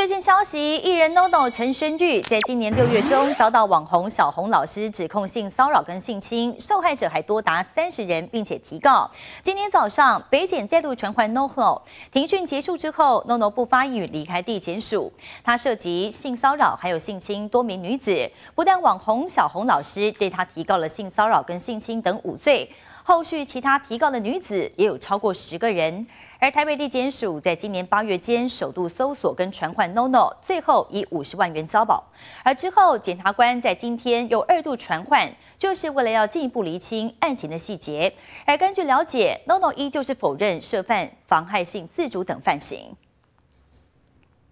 最近消息，艺人 NONO 陈轩玉在今年六月中遭到网红小红老师指控性骚扰跟性侵，受害者还多达三十人，并且提告。今天早上，北检再度传唤 NONO，庭讯结束之后，n o 不发语离开地检署。他涉及性骚扰还有性侵多名女子，不但网红小红老师对他提告了性骚扰跟性侵等五罪。后续其他提告的女子也有超过十个人，而台北地检署在今年八月间首度搜索跟传唤 NONO，最后以五十万元交保。而之后检察官在今天又二度传唤，就是为了要进一步厘清案情的细节。而根据了解，NONO 依旧是否认涉犯妨害性自主等犯行。